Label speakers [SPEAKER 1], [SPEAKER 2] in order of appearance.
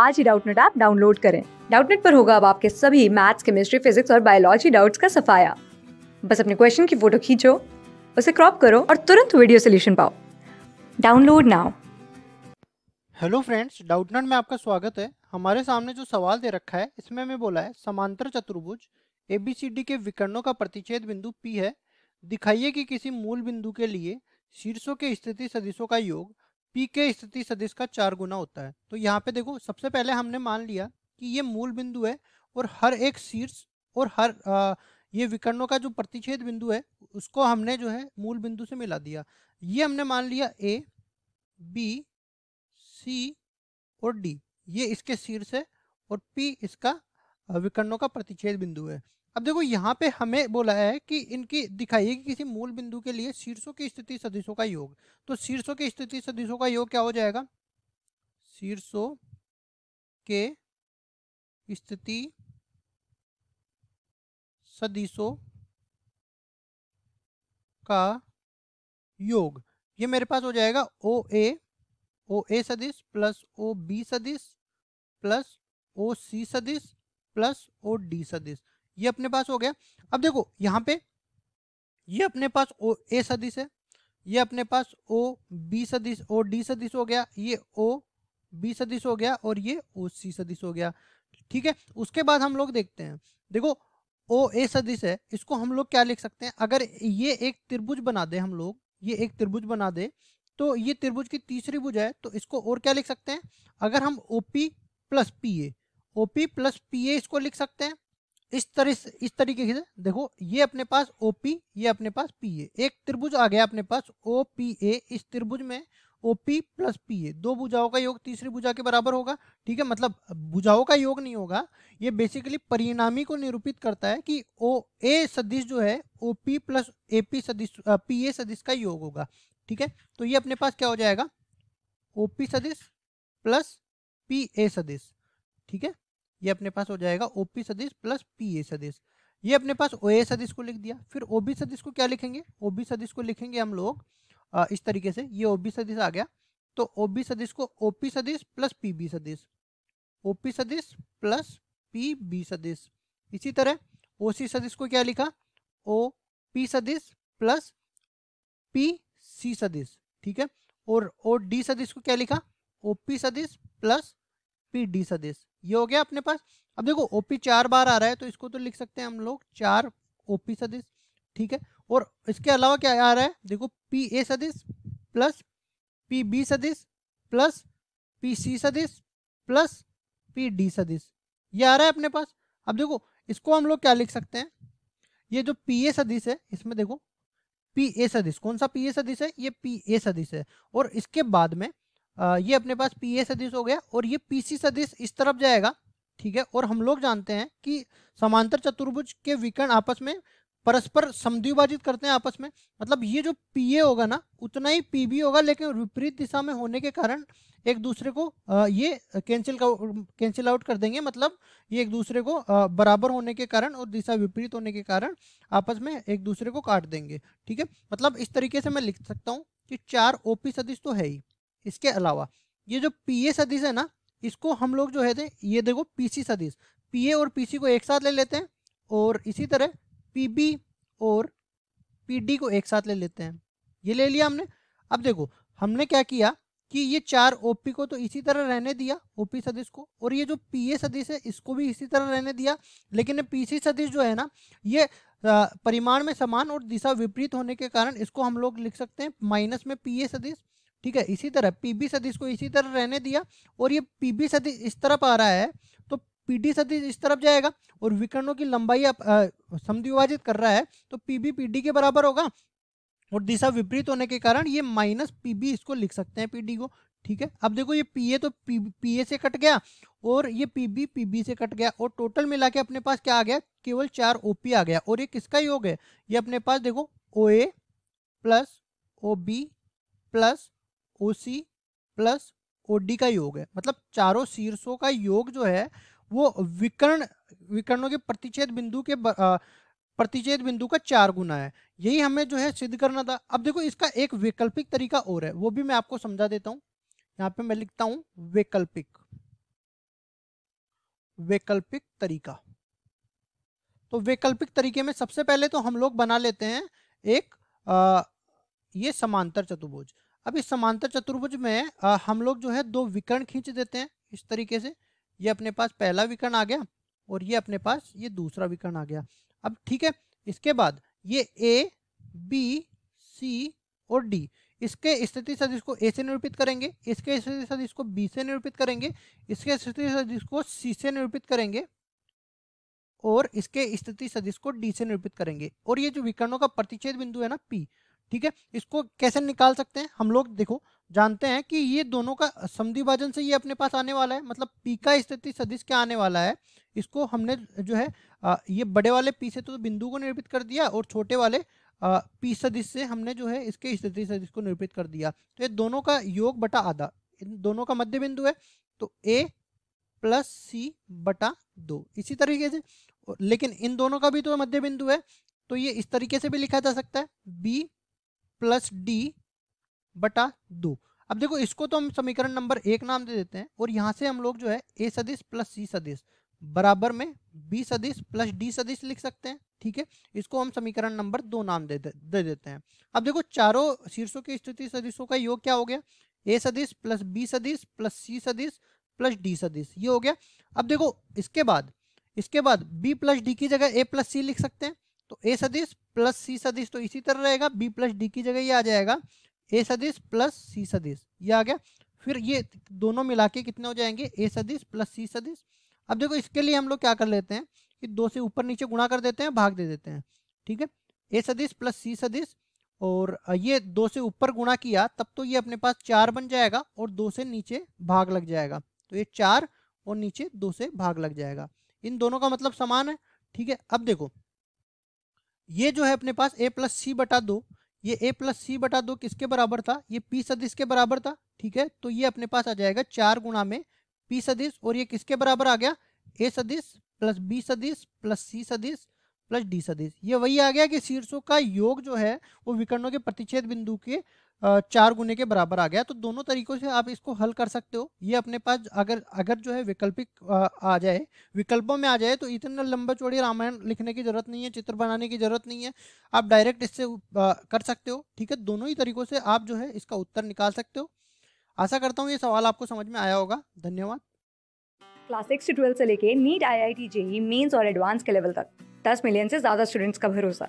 [SPEAKER 1] आज ही Doubtnut app download करें डाउटनेट पर होगा अब आपके सभी मैथ्स केमिस्ट्री फिजिक्स और बायोलॉजी डाउट्स का सफाया बस अपने क्वेश्चन की फोटो खींचो उसे क्रॉप करो और तुरंत वीडियो सोल्यूशन पाओ download now hello friends Doubtnut में आपका स्वागत है हमारे सामने जो सवाल दे रखा है इसमें हमें बोला है समांतर चतुर्भुज ए बी सी डी के विकर्णों का प्रतिच्छेद बिंदु पी है दिखाइए कि किसी मूल बिंदु के लिए शीर्षों के स्थिति सदिशों का योग पी के स्थिति सदिश का चार गुना होता है तो यहाँ पे देखो सबसे पहले हमने मान लिया कि ये मूल बिंदु है और हर एक शीर्ष और हर आ, ये विकर्णों का जो प्रतिच्छेद बिंदु है उसको हमने जो है मूल बिंदु से मिला दिया ये हमने मान लिया ए बी सी और डी ये इसके शीर्ष है और पी इसका विकर्णों का प्रतिच्छेद बिंदु है अब देखो यहाँ पे हमें बोला है कि इनकी दिखाइए कि किसी मूल बिंदु के लिए शीर्षों की स्थिति सदिशों का योग तो शीर्षों की स्थिति सदिशों का योग क्या हो जाएगा शीर्षों के स्थिति सदिशों का योग ये मेरे पास हो जाएगा ओ ए ओ ए सदिश प्लस ओ बी सदिश प्लस ओ सी सदिश प्लस ओ डी सदिश ये अपने पास हो गया अब देखो यहाँ पे ये अपने पास ओ ए सदिश है ये अपने पास ओ बी सदिश ओ डी सदिश हो गया ये ओ बी सदिश हो गया और ये ओ सी सदिश हो गया ठीक है उसके बाद हम लोग देखते हैं देखो ओ ए सदिश है इसको हम लोग क्या लिख सकते हैं अगर ये एक त्रिभुज बना दे हम लोग ये एक त्रिभुज बना दे तो ये त्रिभुज की तीसरी भुज है तो इसको और क्या लिख सकते हैं अगर हम O P plus P A O P plus P A इसको लिख सकते हैं इस तरह इस तरीके से देखो ये अपने पास ओ पी ये अपने पास पी ए एक त्रिभुज आ गया अपने पास ओ पी ए इस त्रिभुज में O P plus P A दो भुजाओं का योग तीसरी भुजा के बराबर होगा ठीक है मतलब भुजाओं का योग नहीं होगा ये बेसिकली परिणामी को निरूपित करता है कि ओ ए सदिश जो है O P plus A P सदिश पी ए सदिश का योग होगा ठीक है तो ये अपने पास क्या हो जाएगा ओ पी सदिश प्लस पी ए सदिश ठीक है ये अपने पास हो जाएगा ओपी सदिश प्लस पी ए सदिश ये अपने पास ओ ए सदिश को लिख दिया फिर ओ बी सदिश को क्या लिखेंगे ओ बी सदिश को लिखेंगे हम लोग इस तरीके से ये ओ बी सदिश आ गया तो ओ बी सदिश को ओ पी सदिश प्लस पी बी सदिश ओ पी सदिश प्लस पी बी सदिश इसी तरह ओ सी सदिश को क्या लिखा ओ पी सदिश प्लस पी सी सदिश ठीक है और ओ डी सदिश को क्या लिखा ओ पी सदिश प्लस पी डी सदिश ये हो गया अपने पास अब देखो ओपी चार बार आ रहा है तो इसको तो लिख सकते हैं हम लोग चार ओपी सदिश ठीक है और इसके अलावा क्या आ रहा है देखो पी ए सदिश प्लस पी बी सदिश प्लस पी सी सदिश प्लस पी डी सदिश ये आ रहा है अपने पास अब देखो इसको हम लोग क्या लिख सकते हैं ये जो पी ए सदिश है इसमें देखो पी ए सदिश कौन सा पी ए सदिश है ये पी ए सदिश है और इसके बाद में ये अपने पास पी ए सदिश हो गया और ये पी सी सदिश इस तरफ जाएगा ठीक है और हम लोग जानते हैं कि समांतर चतुर्भुज के विकर्ण आपस में परस्पर समद्विभाजित करते हैं आपस में मतलब ये जो पी ए होगा ना उतना ही पी बी होगा लेकिन विपरीत दिशा में होने के कारण एक दूसरे को ये कैंसिल कैंसिल आउट कर देंगे मतलब ये एक दूसरे को बराबर होने के कारण और दिशा विपरीत होने के कारण आपस में एक दूसरे को काट देंगे ठीक है मतलब इस तरीके से मैं लिख सकता हूँ कि चार ओपी सदिश तो है ही इसके अलावा ये जो पी ए सदीश है ना इसको हम लोग जो है थे ये देखो पी सी सदीस पी ए और पी सी को एक साथ ले लेते हैं और इसी तरह पी बी और पी डी को एक साथ ले लेते हैं ये ले लिया हमने अब देखो हमने क्या किया कि ये चार ओपी को तो इसी तरह रहने दिया ओपी सदिश को और ये जो पी ए सदिश है इसको भी इसी तरह रहने दिया लेकिन पी सी सदिश जो है ना ये परिमाण में समान और दिशा विपरीत होने के कारण इसको हम लोग लिख सकते हैं माइनस में पी ए सदिश ठीक है इसी तरह पीबी सदिश को इसी तरह रहने दिया और ये पीबी सदिश इस तरफ आ रहा है तो पीडी सदिश इस तरफ जाएगा और विकर्णों की लंबाई समद्विभाजित कर रहा है तो पीबी पीडी के बराबर होगा और दिशा विपरीत होने के कारण ये माइनस पीबी इसको लिख सकते हैं पीडी को ठीक है अब देखो ये पीए तो पीए से कट गया और ये पीबी पीबी से कट गया और टोटल मिला के अपने पास क्या आ गया केवल चार ओपी आ गया और ये किसका योग है ये अपने पास देखो O A plus O B plus O C plus O D का योग है मतलब चारों शीर्षों का योग जो है वो विकर्ण विकर्णों के प्रतिच्छेद बिंदु के प्रतिच्छेद बिंदु का चार गुना है यही हमें जो है सिद्ध करना था अब देखो इसका एक वैकल्पिक तरीका और है वो भी मैं आपको समझा देता हूँ यहाँ पे मैं लिखता हूँ वैकल्पिक वैकल्पिक तरीका तो वैकल्पिक तरीके में सबसे पहले तो हम लोग बना लेते हैं एक आ, ये समांतर चतुर्भुज अब इस समांतर चतुर्भुज में आ, हम लोग जो है दो विकर्ण खींच देते हैं इस तरीके से ये अपने पास पहला विकर्ण आ गया और ये अपने पास ये दूसरा विकर्ण आ गया अब ठीक है इसके बाद ये ए बी सी और डी इसके स्थिति सद इसको ए से निरूपित करेंगे इसके स्थिति सद इसको बी से निरूपित करेंगे इसके स्थिति सद को सी से निरूपित करेंगे और इसके स्थिति सदिश को डी से निरूपित करेंगे और ये जो विकर्णों का प्रतिच्छेद बिंदु है ना पी ठीक है इसको कैसे निकाल सकते हैं हम लोग देखो जानते हैं कि ये दोनों का समी भाजन से ये अपने पास आने वाला है मतलब पी का स्थिति सदिश क्या आने वाला है इसको हमने जो है आ, ये बड़े वाले पी से तो बिंदु को निर्मित कर दिया और छोटे वाले आ, पी सदिश से हमने जो है इसके स्थिति सदिश को निर्मित कर दिया तो ये दोनों का योग बटा आधा इन दोनों का मध्य बिंदु है तो ए प्लस सी बटा दो इसी तरीके से लेकिन इन दोनों का भी तो मध्य बिंदु है तो ये इस तरीके से भी लिखा जा सकता है बी प्लस डी बटा दो अब देखो इसको तो हम समीकरण नंबर एक नाम दे देते हैं और यहाँ से हम लोग जो है ए सदिश प्लस सी सदिश बराबर में बी सदिश प्लस डी सदिश लिख सकते हैं ठीक है इसको हम समीकरण नंबर दो नाम दे, दे दे देते हैं अब देखो चारों शीर्षों की स्थिति सदिशों का योग क्या हो गया ए सदिश प्लस बी सदिश प्लस सी सदिश प्लस डी सदिश ये हो गया अब देखो इसके बाद इसके बाद बी प्लस डी की जगह ए प्लस सी लिख सकते हैं तो ए सदिश प्लस सी सदिश तो इसी तरह रहेगा बी प्लस डी की जगह ये आ जाएगा ए सदिश प्लस सी सदिश ये आ गया फिर ये दोनों मिला के कितने हो जाएंगे ए सदिश प्लस सी सदिश अब देखो इसके लिए हम लोग क्या कर लेते हैं कि दो से ऊपर नीचे गुणा कर देते हैं भाग दे देते हैं ठीक है ए सदिश प्लस सी सदिश और ये दो से ऊपर गुणा किया तब तो ये अपने पास चार बन जाएगा और दो से नीचे भाग लग जाएगा तो ये चार और नीचे दो से भाग लग जाएगा इन दोनों का मतलब समान है ठीक है अब देखो ये जो है अपने पास ए प्लस सी बटा दो ये ए प्लस सी बटा दो किसके बराबर था ये पी सदिश के बराबर था ठीक है तो ये अपने पास आ जाएगा चार गुणा में पी सदिश और ये किसके बराबर आ गया ए सदिश प्लस बी सदिश प्लस सी सदिश प्लस डी सदिश ये वही आ गया कि शीर्षों का योग जो है वो विकर्णों के प्रतिच्छेद बिंदु के चार गुने के बराबर आ गया तो दोनों तरीकों से आप इसको हल कर सकते हो ये अपने पास अगर अगर जो है वैकल्पिक आ जाए विकल्पों में आ जाए तो इतना लंबा चौड़ी रामायण लिखने की जरूरत नहीं है चित्र बनाने की जरूरत नहीं है आप डायरेक्ट इससे कर सकते हो ठीक है दोनों ही तरीकों से आप जो है इसका उत्तर निकाल सकते हो आशा करता हूँ ये सवाल आपको समझ में आया होगा धन्यवाद क्लास सिक्स से ट्वेल्व से लेके NEET I I T JEE mains और एडवांस के लेवल तक दस मिलियन से ज़्यादा स्टूडेंट्स का भरोसा